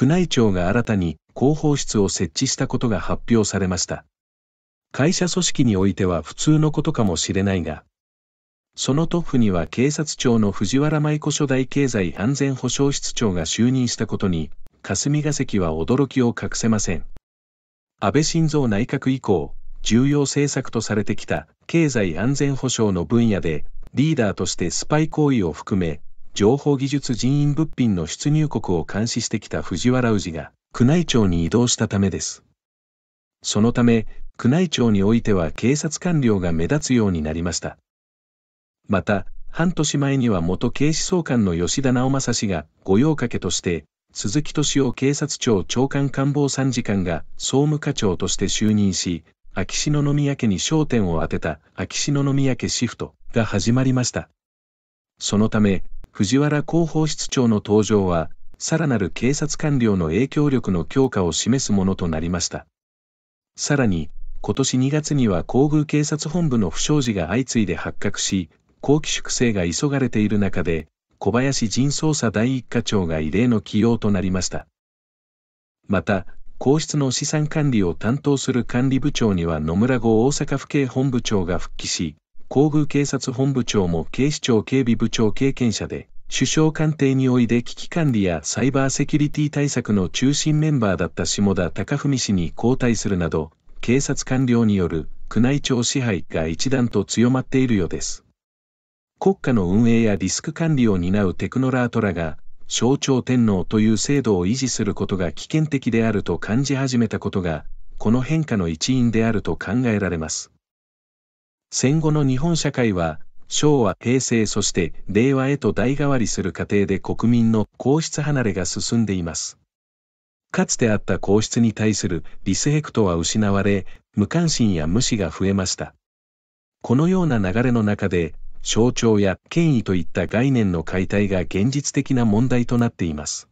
宮内庁が新たに広報室を設置したことが発表されました。会社組織においては普通のことかもしれないが、そのトップには警察庁の藤原舞子初代経済安全保障室長が就任したことに、霞が関は驚きを隠せません。安倍晋三内閣以降、重要政策とされてきた経済安全保障の分野で、リーダーとしてスパイ行為を含め、情報技術人員物品の出入国を監視してきた藤原氏が、宮内庁に移動したためです。そのため、宮内庁においては警察官僚が目立つようになりました。また、半年前には元警視総監の吉田直政氏が御用掛けとして、鈴木敏夫警察庁長官官房参事官が総務課長として就任し、秋篠宮家に焦点を当てた秋篠宮家シフトが始まりました。そのため、藤原広報室長の登場は、さらなる警察官僚の影響力の強化を示すものとなりました。さらに、今年2月には皇宮警察本部の不祥事が相次いで発覚し、後期粛清が急がれている中で、小林人捜査第一課長が異例の起用となりました。また、皇室の資産管理を担当する管理部長には野村後大阪府警本部長が復帰し、皇宮警察本部長も警視庁警備部長経験者で、首相官邸においで危機管理やサイバーセキュリティ対策の中心メンバーだった下田隆文氏に交代するなど、警察官僚による宮内庁支配が一段と強まっているようです。国家の運営やリスク管理を担うテクノラートらが、象徴天皇という制度を維持することが危険的であると感じ始めたことが、この変化の一因であると考えられます。戦後の日本社会は、昭和、平成そして令和へと代替わりする過程で国民の皇室離れが進んでいます。かつてあった皇室に対するリスヘクトは失われ、無関心や無視が増えました。このような流れの中で、象徴や権威といった概念の解体が現実的な問題となっています。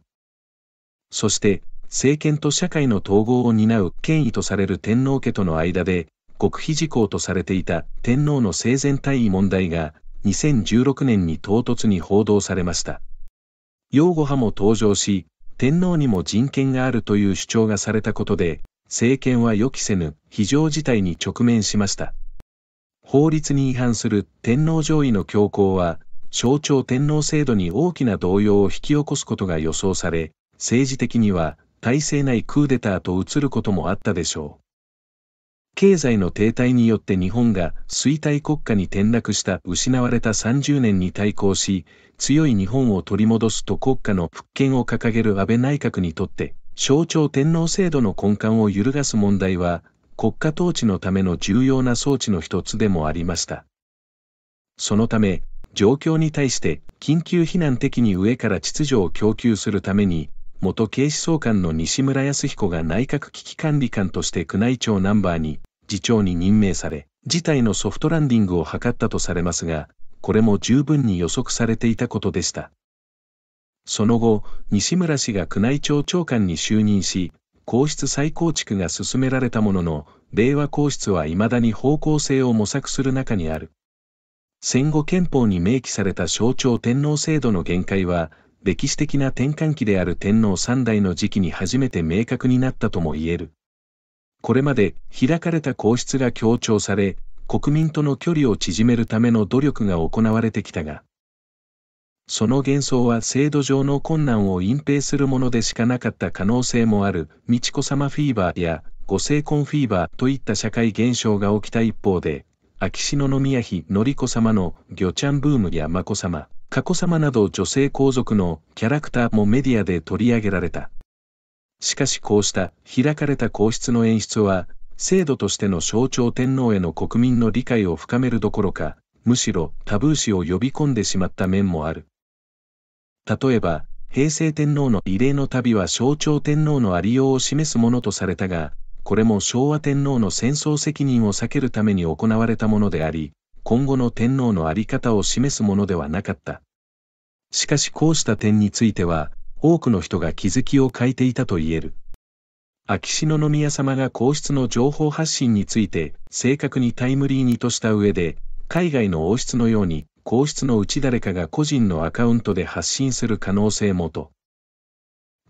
そして、政権と社会の統合を担う権威とされる天皇家との間で、極秘事項とされていた天皇の生前退位問題が2016年に唐突に報道されました。擁護派も登場し、天皇にも人権があるという主張がされたことで、政権は予期せぬ非常事態に直面しました。法律に違反する天皇上位の強行は、象徴天皇制度に大きな動揺を引き起こすことが予想され、政治的には体制内クーデターと移ることもあったでしょう。経済の停滞によって日本が衰退国家に転落した失われた30年に対抗し、強い日本を取り戻すと国家の復権を掲げる安倍内閣にとって、象徴天皇制度の根幹を揺るがす問題は、国家統治のための重要な装置の一つでもありました。そのため、状況に対して緊急避難的に上から秩序を供給するために、元警視総監の西村康彦が内閣危機管理官として宮内庁ナンバーに次長に任命され、事態のソフトランディングを図ったとされますが、これも十分に予測されていたことでした。その後、西村氏が宮内庁長官に就任し、皇室再構築が進められたものの、令和皇室は未だに方向性を模索する中にある。戦後憲法に明記された象徴天皇制度の限界は、歴史的な転換期である天皇三代の時期に初めて明確になったとも言える。これまで開かれた皇室が強調され、国民との距離を縮めるための努力が行われてきたが、その幻想は制度上の困難を隠蔽するものでしかなかった可能性もある、美智子さまフィーバーやご成婚フィーバーといった社会現象が起きた一方で、秋篠宮妃紀子さまの魚ちゃんブームや眞子さま、佳子さまなど女性皇族のキャラクターもメディアで取り上げられた。しかしこうした開かれた皇室の演出は、制度としての象徴天皇への国民の理解を深めるどころか、むしろタブー視を呼び込んでしまった面もある。例えば、平成天皇の異例の旅は象徴天皇のありようを示すものとされたが、これも昭和天皇の戦争責任を避けるために行われたものであり、今後の天皇のあり方を示すものではなかった。しかしこうした点については、多くの人が気づきを変えていたと言える。秋篠宮様が皇室の情報発信について正確にタイムリーにとした上で、海外の王室のように皇室のうち誰かが個人のアカウントで発信する可能性もと、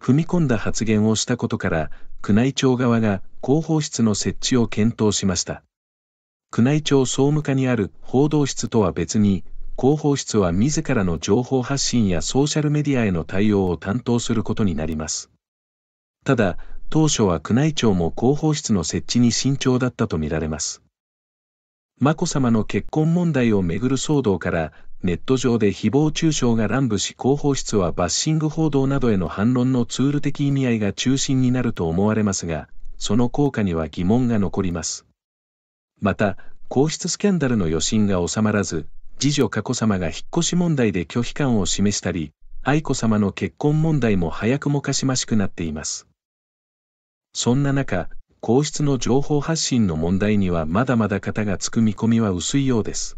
踏み込んだ発言をしたことから、宮内庁側が広報室の設置を検討しました。宮内庁総務課にある報道室とは別に、広報室は自らの情報発信やソーシャルメディアへの対応を担当することになります。ただ、当初は宮内庁も広報室の設置に慎重だったとみられます。眞子さまの結婚問題をめぐる騒動から、ネット上で誹謗中傷が乱舞し広報室はバッシング報道などへの反論のツール的意味合いが中心になると思われますが、その効果には疑問が残ります。また、皇室スキャンダルの余震が収まらず、次女佳子さまが引っ越し問題で拒否感を示したり、愛子さまの結婚問題も早くもかしましくなっています。そんな中、皇室の情報発信の問題にはまだまだ肩がつく見込みは薄いようです。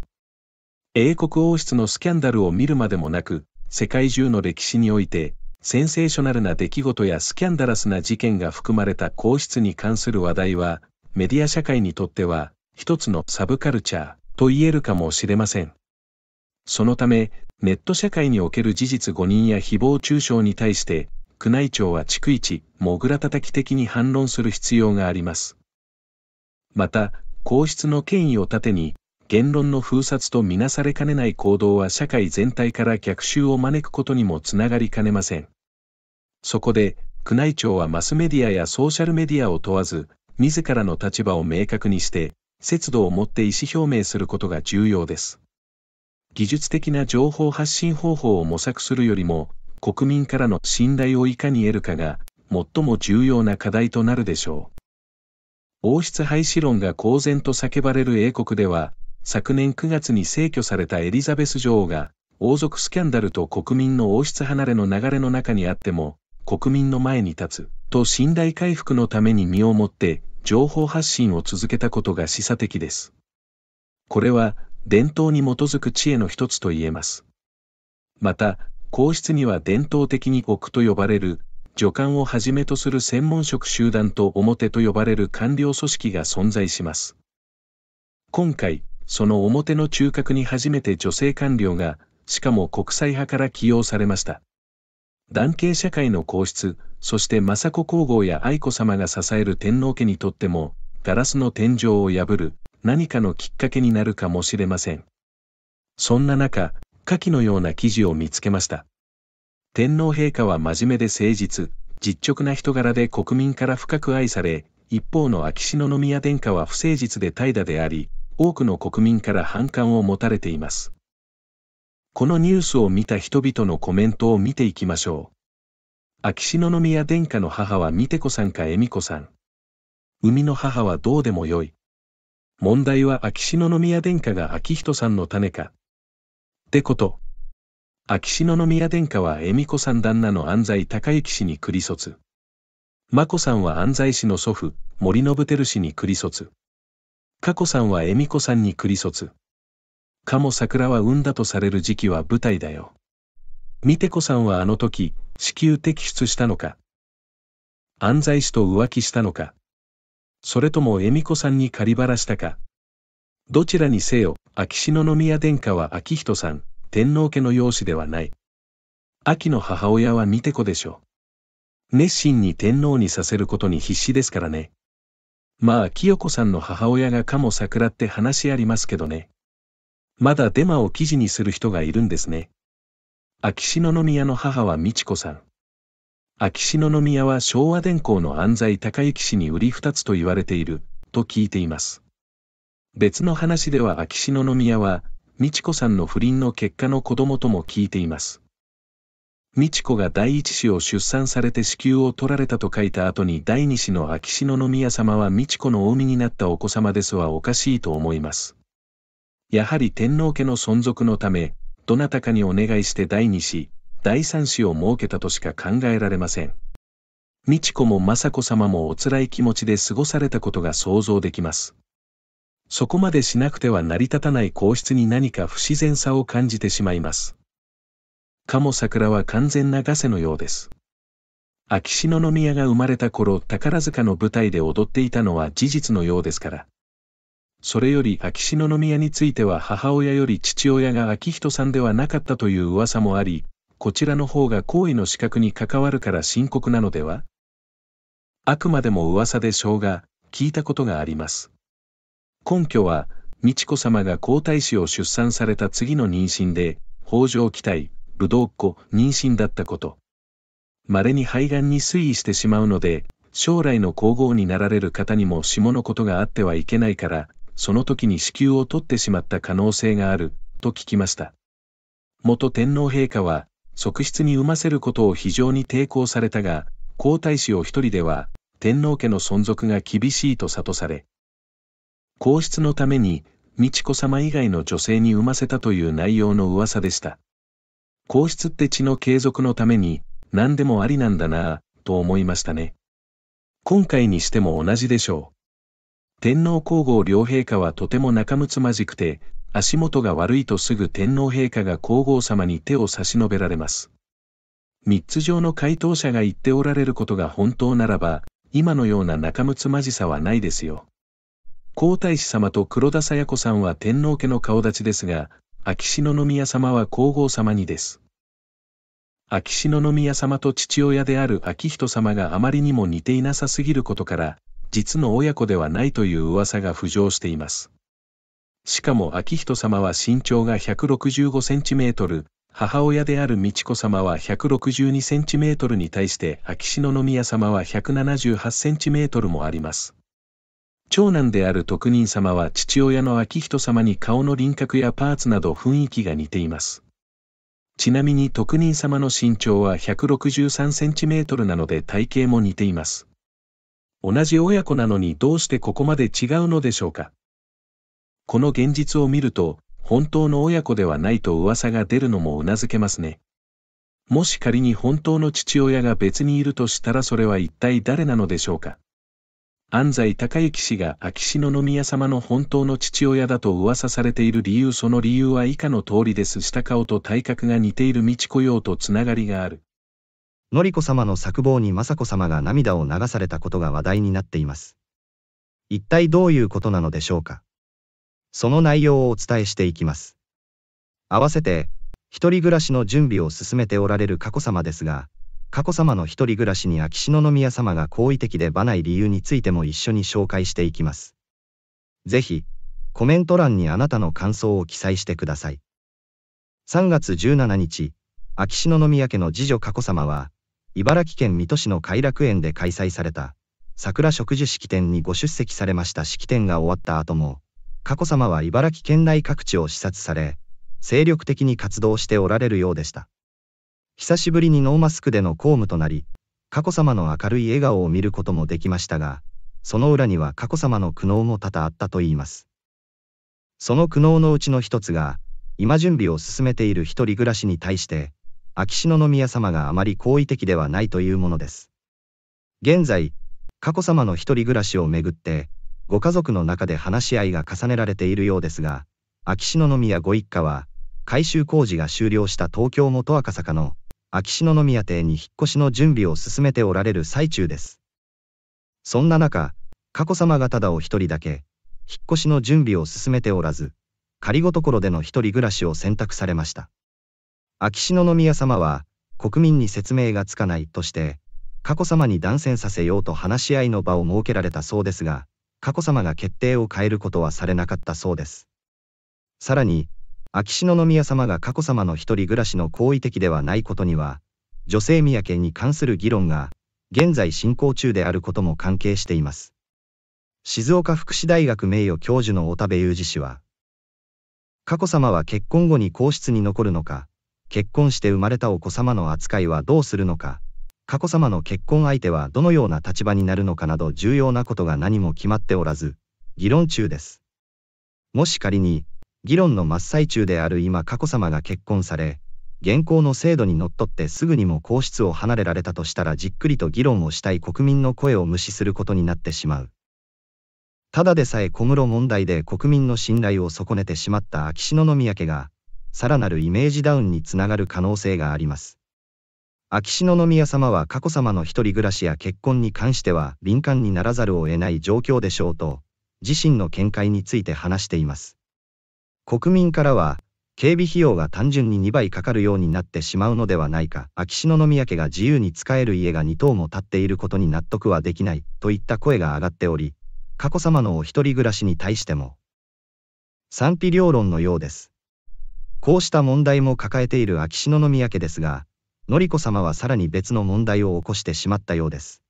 英国王室のスキャンダルを見るまでもなく、世界中の歴史において、センセーショナルな出来事やスキャンダラスな事件が含まれた皇室に関する話題は、メディア社会にとっては、一つのサブカルチャーと言えるかもしれません。そのため、ネット社会における事実誤認や誹謗中傷に対して、宮内庁は逐一、もぐらたたき的に反論する必要があります。また、皇室の権威を盾に、言論の封殺とみなされかねない行動は社会全体から逆襲を招くことにもつながりかねません。そこで、宮内庁はマスメディアやソーシャルメディアを問わず、自らの立場を明確にして、節度を持って意思表明することが重要です。技術的な情報発信方法を模索するよりも、国民からの信頼をいかに得るかが、最も重要な課題となるでしょう。王室廃止論が公然と叫ばれる英国では、昨年9月に逝去されたエリザベス女王が、王族スキャンダルと国民の王室離れの流れの中にあっても、国民の前に立つ、と信頼回復のために身をもって、情報発信を続けたことが示唆的です。これは、伝統に基づく知恵の一つと言えます。また、皇室には伝統的に奥と呼ばれる、助官をはじめとする専門職集団と表と呼ばれる官僚組織が存在します。今回、その表の中核に初めて女性官僚が、しかも国際派から起用されました。男系社会の皇室、そして雅子皇后や愛子さまが支える天皇家にとっても、ガラスの天井を破る何かのきっかけになるかもしれません。そんな中、下記のような記事を見つけました。天皇陛下は真面目で誠実、実直な人柄で国民から深く愛され、一方の秋篠宮殿下は不誠実で怠惰であり、多くの国民から反感を持たれています。このニュースを見た人々のコメントを見ていきましょう。秋篠宮殿下の母は見て子さんか恵美子さん。海の母はどうでもよい。問題は秋篠宮殿下が秋人さんの種か。ってこと。秋篠宮殿下は恵美子さん旦那の安西孝之氏に繰り卒。真子さんは安西氏の祖父、森信照氏に繰り卒。加子さんは恵美子さんに繰り卒。かも桜は産んだとされる時期は舞台だよ。見て子さんはあの時、子宮摘出したのか。安西氏と浮気したのか。それとも恵美子さんに借りばらしたか。どちらにせよ、秋篠宮殿下は秋人さん、天皇家の養子ではない。秋の母親は見て子でしょう。熱心に天皇にさせることに必死ですからね。まあ、清子さんの母親がかも桜って話ありますけどね。まだデマを記事にする人がいるんですね。秋篠宮の母は美智子さん。秋篠宮は昭和電工の安西高之氏に売り二つと言われている、と聞いています。別の話では秋篠宮は、美智子さんの不倫の結果の子供とも聞いています。美智子が第一子を出産されて子宮を取られたと書いた後に第二子の秋篠宮様は美智子のお身になったお子様ですはおかしいと思います。やはり天皇家の存続のため、どなたかにお願いして第二子、第三子を設けたとしか考えられません。美智子も雅子様もお辛い気持ちで過ごされたことが想像できます。そこまでしなくては成り立たない皇室に何か不自然さを感じてしまいます。かも桜は完全なガセのようです。秋篠宮が生まれた頃宝塚の舞台で踊っていたのは事実のようですから。それより秋篠宮については母親より父親が秋人さんではなかったという噂もあり、こちらの方が行為の資格に関わるから深刻なのではあくまでも噂でしょうが、聞いたことがあります。根拠は、美智子さまが皇太子を出産された次の妊娠で、北条期待、武道っ子、妊娠だったこと。稀に肺がんに推移してしまうので、将来の皇后になられる方にも下のことがあってはいけないから、その時に子宮を取ってしまった可能性がある、と聞きました。元天皇陛下は、側室に産ませることを非常に抵抗されたが、皇太子を一人では、天皇家の存続が厳しいと諭され、皇室のために、美智子様以外の女性に産ませたという内容の噂でした。皇室って血の継続のために、何でもありなんだなぁ、と思いましたね。今回にしても同じでしょう。天皇皇后両陛下はとても仲睦まじくて、足元が悪いとすぐ天皇陛下が皇后様に手を差し伸べられます。3つ上の回答者が言っておられることが本当ならば、今のような仲睦まじさはないですよ。皇太子様と黒田清子さんは天皇家の顔立ちですが、秋篠宮様は皇后様にです。秋篠宮様と父親である秋人様があまりにも似ていなさすぎることから、実の親子ではないという噂が浮上しています。しかも昭仁様は身長が165センチメートル、母親である美智子様は162センチメートルに対して秋篠宮様は178センチメートルもあります。長男である徳仁様は父親の昭仁様に顔の輪郭やパーツなど雰囲気が似ています。ちなみに徳仁様の身長は163センチメートルなので体型も似ています。同じ親子なのにどうしてここまで違うのでしょうかこの現実を見ると、本当の親子ではないと噂が出るのも頷けますね。もし仮に本当の父親が別にいるとしたらそれは一体誰なのでしょうか。安西隆之氏が秋篠宮様の本当の父親だと噂されている理由その理由は以下の通りです。下顔と体格が似ている美智子用とつながりがある。り子様の作望に雅子様が涙を流されたことが話題になっています。一体どういうことなのでしょうか。その内容をお伝えしていきます。合わせて、一人暮らしの準備を進めておられる佳子さまですが、佳子さまの一人暮らしに秋篠宮さまが好意的でばない理由についても一緒に紹介していきます。ぜひ、コメント欄にあなたの感想を記載してください。3月17日、秋篠宮家の次女佳子さまは、茨城県水戸市の偕楽園で開催された、桜植樹式典にご出席されました式典が終わった後も、佳子さまは茨城県内各地を視察され、精力的に活動しておられるようでした。久しぶりにノーマスクでの公務となり、佳子さまの明るい笑顔を見ることもできましたが、その裏には佳子さまの苦悩も多々あったといいます。その苦悩のうちの一つが、今準備を進めている一人暮らしに対して、秋篠宮さまがあまり好意的ではないというものです。現在、佳子さまの一人暮らしをめぐって、ご家族の中で話し合いが重ねられているようですが、秋篠宮ご一家は、改修工事が終了した東京元赤坂の秋篠宮邸に引っ越しの準備を進めておられる最中です。そんな中、佳子さまがただお一人だけ、引っ越しの準備を進めておらず、仮ごところでの一人暮らしを選択されました。秋篠宮さまは、国民に説明がつかないとして、佳子さまに断線させようと話し合いの場を設けられたそうですが、佳子さまが決定を変えることはされなかったそうです。さらに、秋篠宮さまが佳子さまの一人暮らしの好意的ではないことには、女性宮家に関する議論が、現在進行中であることも関係しています。静岡福祉大学名誉教授の小田部雄二氏は、佳子さまは結婚後に皇室に残るのか、結婚して生まれたお子様の扱いはどうするのか、佳子さまの結婚相手はどのような立場になるのかなど重要なことが何も決まっておらず、議論中です。もし仮に、議論の真っ最中である今佳子さまが結婚され、現行の制度にのっとってすぐにも皇室を離れられたとしたらじっくりと議論をしたい国民の声を無視することになってしまう。ただでさえ小室問題で国民の信頼を損ねてしまった秋篠宮家が、さらなるイメージダウンにつながる可能性があります。秋篠宮さまは佳子さまの一人暮らしや結婚に関しては敏感にならざるを得ない状況でしょうと、自身の見解について話しています。国民からは、警備費用が単純に2倍かかるようになってしまうのではないか、秋篠宮家が自由に使える家が2棟も建っていることに納得はできない、といった声が上がっており、佳子さまのお一人暮らしに対しても、賛否両論のようです。こうした問題も抱えている秋篠宮家ですが、のりこ様はさらに別の問題を起こしてしまったようです。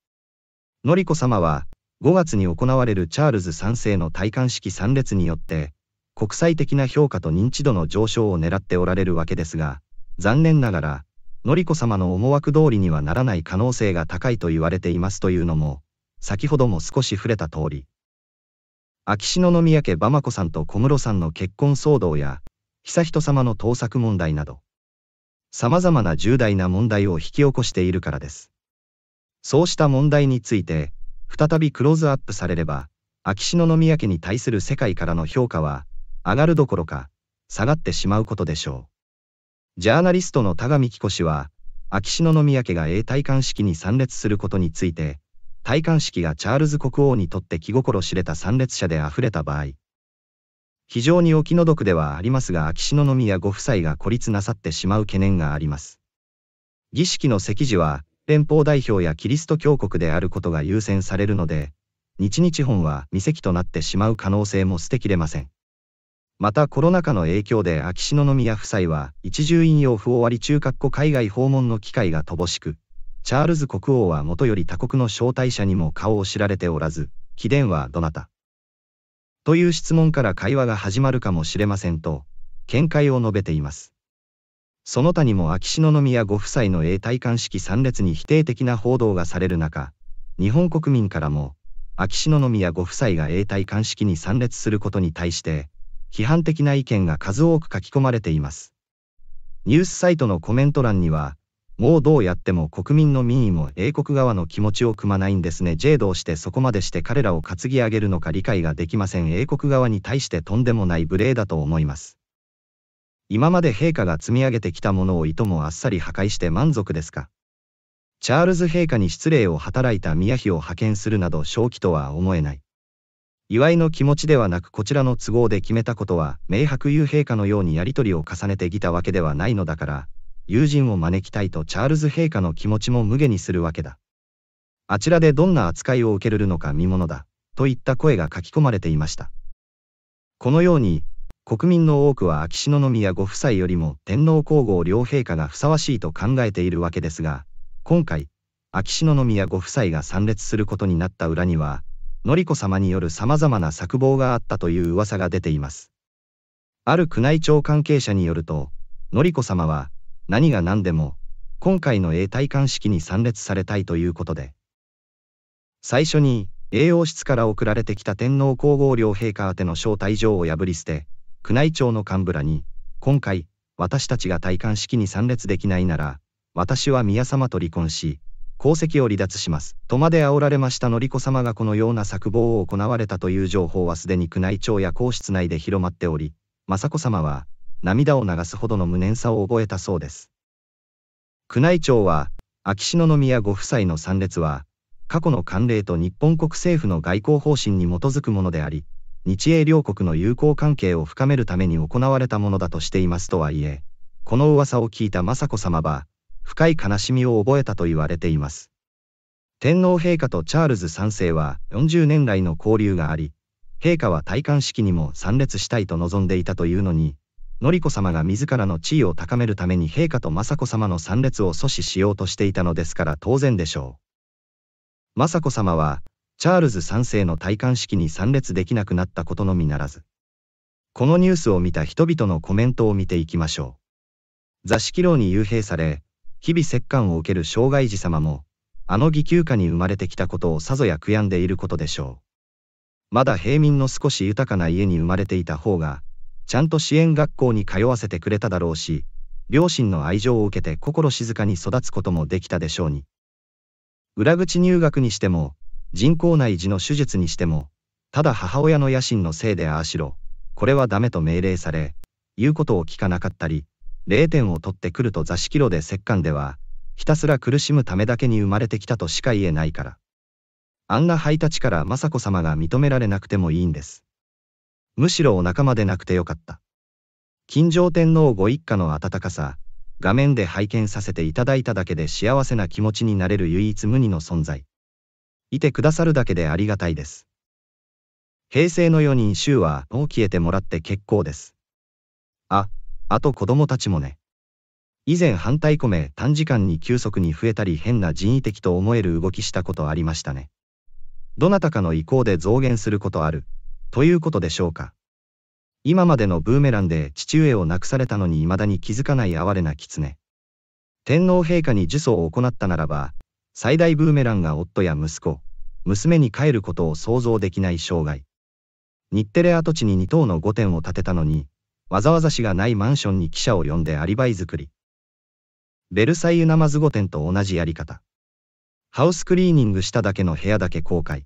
のりこ様は、5月に行われるチャールズ3世の戴冠式参列によって、国際的な評価と認知度の上昇を狙っておられるわけですが、残念ながら、のりこ様の思惑通りにはならない可能性が高いと言われていますというのも、先ほども少し触れた通り、秋篠宮家バマ子さんと小室さんの結婚騒動や、悠仁さまの盗作問題など、様々な重大な問題を引き起こしているからです。そうした問題について、再びクローズアップされれば、秋篠宮家に対する世界からの評価は、上がるどころか、下がってしまうことでしょう。ジャーナリストの田上紀子氏は、秋篠宮家が英戴冠式に参列することについて、戴冠式がチャールズ国王にとって気心知れた参列者であふれた場合、非常にお気の毒ではありますが秋篠宮ご夫妻が孤立なさってしまう懸念があります。儀式の席次は、連邦代表やキリスト教国であることが優先されるので、日日本は未席となってしまう可能性も捨てきれません。またコロナ禍の影響で秋篠宮夫妻は一重引用不終わり中括弧海外訪問の機会が乏しく、チャールズ国王はもとより他国の招待者にも顔を知られておらず、貴殿はどなたという質問から会話が始まるかもしれませんと、見解を述べています。その他にも秋篠宮ご夫妻の永代鑑式参列に否定的な報道がされる中、日本国民からも、秋篠宮ご夫妻が永代鑑識に参列することに対して、批判的な意見が数多く書き込まれています。ニュースサイトのコメント欄には、もうどうやっても国民の民意も英国側の気持ちを組まないんですね。J どうしてそこまでして彼らを担ぎ上げるのか理解ができません。英国側に対してとんでもない無礼だと思います。今まで陛下が積み上げてきたものをいともあっさり破壊して満足ですかチャールズ陛下に失礼を働いた宮妃を派遣するなど正気とは思えない。祝いの気持ちではなくこちらの都合で決めたことは明白優陛下のようにやり取りを重ねてきたわけではないのだから友人を招きたいとチャールズ陛下の気持ちも無下にするわけだ。あちらでどんな扱いを受けれるのか見ものだ、といった声が書き込まれていました。このように、国民の多くは秋篠宮ご夫妻よりも天皇皇后両陛下がふさわしいと考えているわけですが、今回、秋篠宮ご夫妻が参列することになった裏には、紀子さまによる様々な策謀があったという噂が出ています。ある宮内庁関係者によると、紀子さまは、何が何でも、今回の永体鑑式に参列されたいということで、最初に、栄養室から送られてきた天皇皇后両陛下宛ての招待状を破り捨て、宮内庁の幹部らに、今回、私たちが戴冠式に参列できないなら、私は宮様と離婚し、功績を離脱します。とまで煽られました典子様がこのような作望を行われたという情報はすでに宮内庁や皇室内で広まっており、雅子様は、涙を流すほどの無念さを覚えたそうです。宮内庁は、秋篠宮ご夫妻の参列は、過去の慣例と日本国政府の外交方針に基づくものであり、日英両国の友好関係を深めるために行われたものだとしていますとはいえ、この噂を聞いた雅子さまは、深い悲しみを覚えたと言われています。天皇陛下とチャールズ3世は40年来の交流があり、陛下は戴冠式にも参列したいと望んでいたというのに、典子様が自らの地位を高めるために陛下と雅子様の参列を阻止しようとしていたのですから当然でしょう。雅子様は、チャールズ3世の戴冠式に参列できなくなったことのみならず、このニュースを見た人々のコメントを見ていきましょう。座敷牢に幽閉され、日々折檻を受ける障害児様も、あの義休暇に生まれてきたことをさぞや悔やんでいることでしょう。まだ平民の少し豊かな家に生まれていた方が、ちゃんと支援学校に通わせてくれただろうし、両親の愛情を受けて心静かに育つこともできたでしょうに。裏口入学にしても、人工内耳の手術にしても、ただ母親の野心のせいでああしろ、これはダメと命令され、言うことを聞かなかったり、0点を取ってくると座敷路で折檻では、ひたすら苦しむためだけに生まれてきたとしか言えないから。あんなハイタから雅子さまが認められなくてもいいんです。むしろお仲間でなくてよかった。金城天皇ご一家の温かさ、画面で拝見させていただいただけで幸せな気持ちになれる唯一無二の存在。いてくださるだけでありがたいです。平成の4人衆は、もう消えてもらって結構です。あ、あと子供たちもね。以前反対込め、短時間に急速に増えたり変な人為的と思える動きしたことありましたね。どなたかの意向で増減することある。ということでしょうか。今までのブーメランで父上を亡くされたのに未だに気づかない哀れな狐。天皇陛下に呪詛を行ったならば、最大ブーメランが夫や息子、娘に帰ることを想像できない障害。日テレ跡地に2棟の御点を建てたのに、わざわざしがないマンションに記者を呼んでアリバイ作り。ベルサイユナマズ御殿と同じやり方。ハウスクリーニングしただけの部屋だけ公開。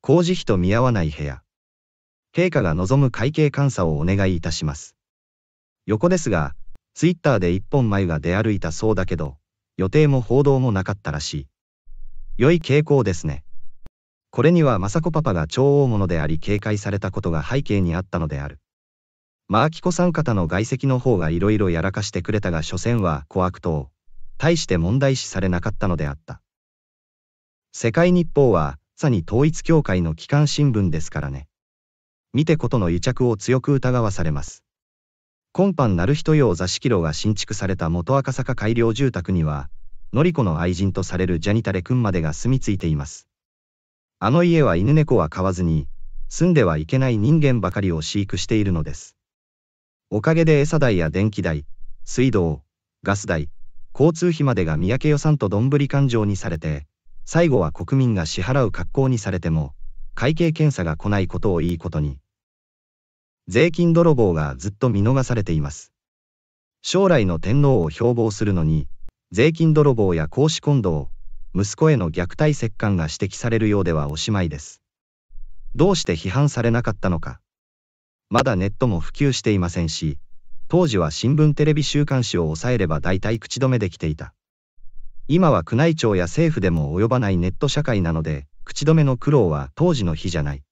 工事費と見合わない部屋。陛下が望む会計監査をお願いいたします。横ですが、ツイッターで一本眉が出歩いたそうだけど、予定も報道もなかったらしい。良い傾向ですね。これには雅子パパが超大物であり警戒されたことが背景にあったのである。真あ、子さん方の外籍の方がいろいろやらかしてくれたが、所詮は小悪党。大して問題視されなかったのであった。世界日報は、さに統一教会の機関新聞ですからね。見てことの癒着を強く疑わされます。今般鳴人用座敷楼が新築された元赤坂改良住宅には、のり子の愛人とされるジャニタレ君までが住み着いています。あの家は犬猫は飼わずに、住んではいけない人間ばかりを飼育しているのです。おかげで餌代や電気代、水道、ガス代、交通費までが三宅予算とどんぶり勘定にされて、最後は国民が支払う格好にされても、会計検査が来ないことをいいことに。税金泥棒がずっと見逃されています。将来の天皇を標榜するのに、税金泥棒や公私混同、息子への虐待折檻が指摘されるようではおしまいです。どうして批判されなかったのか。まだネットも普及していませんし、当時は新聞テレビ週刊誌を抑えれば大体口止めできていた。今は宮内庁や政府でも及ばないネット社会なので、口止めの苦労は当時の比じゃない。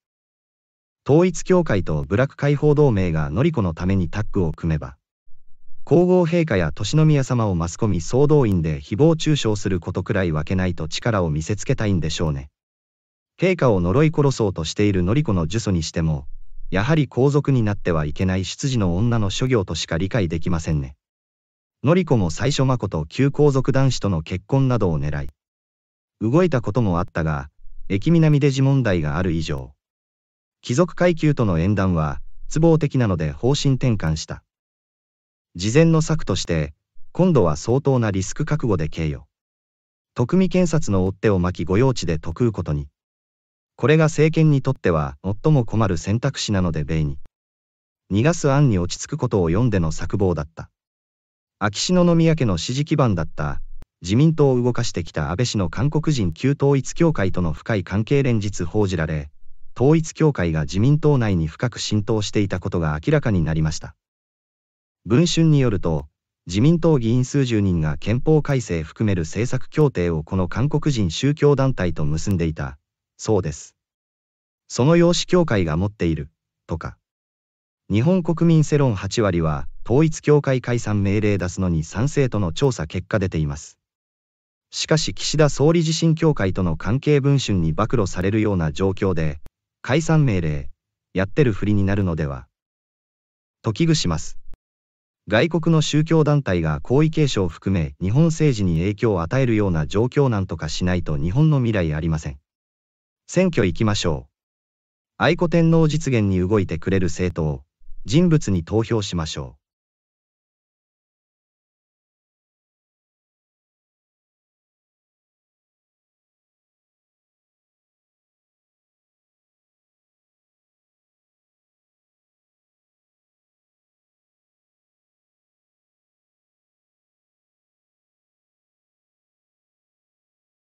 統一教会と部落解放同盟がり子のためにタッグを組めば、皇后陛下や年宮様をマスコミ総動員で誹謗中傷することくらいわけないと力を見せつけたいんでしょうね。陛下を呪い殺そうとしているり子の呪詛にしても、やはり皇族になってはいけない執事の女の諸行としか理解できませんね。り子も最初誠と旧皇族男子との結婚などを狙い、動いたこともあったが、駅南デジ問題がある以上、貴族階級との縁談は、都合的なので方針転換した。事前の策として、今度は相当なリスク覚悟で経与。特見検察の追っ手を巻き御用地で得うことに。これが政権にとっては最も困る選択肢なので米に。逃がす案に落ち着くことを読んでの策謀だった。秋篠宮家の支持基盤だった自民党を動かしてきた安倍氏の韓国人旧統一協会との深い関係連日報じられ、統一協会が自民党内に深く浸透していたことが明らかになりました。文春によると、自民党議員数十人が憲法改正含める政策協定をこの韓国人宗教団体と結んでいた、そうです。その養子協会が持っている、とか。日本国民世論8割は、統一教会解散命令出すのに賛成との調査結果出ています。しかし岸田総理自身協会との関係文春に暴露されるような状況で、解散命令、やってるふりになるのでは、と危惧します。外国の宗教団体が皇位継承を含め日本政治に影響を与えるような状況なんとかしないと日本の未来ありません。選挙行きましょう。愛子天皇実現に動いてくれる政党、人物に投票しましょう。